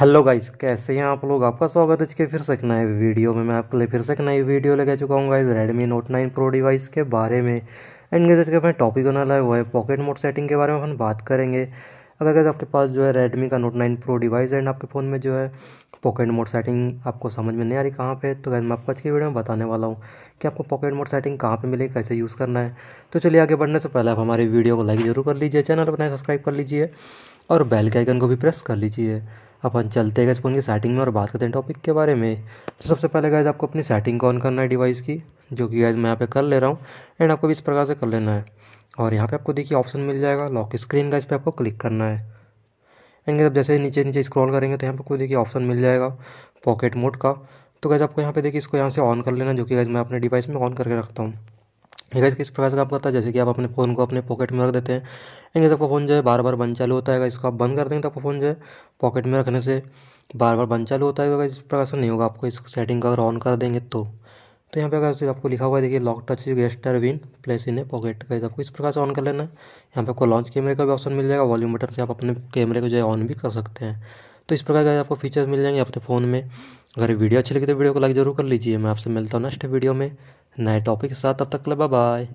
hello guys कैसे हैं आप लोग आपका स्वागत है के फिर से एक नए वीडियो में मैं आपके लिए फिर से एक नई वीडियो लेके चुका हूँ guys Redmi Note nine Pro device के बारे में एंड गाइस इसके अपने टॉपिक होने वाला है वो है पॉकेट मोड सेटिंग के बारे में हम बात करेंगे अगर गाइस आपके पास जो है रेडमी का Note nine Pro device and आपके फ़ोन में जो है पॉकेट मोड सेटिंग आपको समझ में नहीं आ रही कहाँ पर तो गैस मैं आपको आज की वीडियो में बताने वाला हूँ कि आपको पॉकेट मोड सेटिंग कहाँ पर मिलेगी कैसे यूज़ करना है तो चलिए आगे बढ़ने से पहले आप हमारी वीडियो को लाइक ज़रूर कर लीजिए चैनल अपना सब्सक्राइब कर लीजिए और बेल के आइकन को भी प्रेस कर लीजिए अपन चलते गए फ़ोन की सेटिंग में और बात करते हैं टॉपिक के बारे में तो सबसे पहले गैज़ आपको अपनी सेटिंग को ऑन करना है डिवाइस की जो कि गैज़ मैं यहाँ पे कर ले रहा हूँ एंड आपको भी इस प्रकार से कर लेना है और यहाँ पे आपको देखिए ऑप्शन मिल जाएगा लॉक स्क्रीन का इस पर आपको क्लिक करना है एंड जब जैसे नीचे नीचे स्क्रॉल करेंगे तो यहाँ पर कोई देखिए ऑप्शन मिल जाएगा पॉकेट मोड का तो गैज़ आपको यहाँ पे देखिए इसको यहाँ से ऑन कर लेना जो कि गैज़ मैं अपने डिवाइस में ऑन करके रखता हूँ गैस किस प्रकार से काम करता है जैसे कि आप अपने फ़ोन को अपने पॉकेट में रख देते हैं एंगे तो आपका फ़ोन जो है बार बार बंद चालू होता है इसको आप बंद कर देंगे तो आपका फ़ोन जो है पॉकेट में रखने से बार बार बंद चालू होता है अगर इस प्रकार से नहीं होगा आपको इस सेटिंग का अगर ऑन कर देंगे तो तो यहाँ पे अगर आपको लिखा हुआ है देखिए lock touch gesture when place in a pocket का आपको इस प्रकार से ऑन कर लेना है यहाँ पे आपको लॉन्च कैमरे का भी ऑप्शन मिल जाएगा वॉल्यूम बटन से आप अपने कैमरे को जो है ऑन भी कर सकते हैं तो इस प्रकार के आपको फीचर्स मिल जाएंगे अपने फ़ोन में अगर वीडियो अच्छी लगी तो वीडियो को लाइक जरूर कर लीजिए मैं आपसे मिलता हूँ नेक्स्ट वीडियो में नए टॉपिक के साथ तब तक ले बाय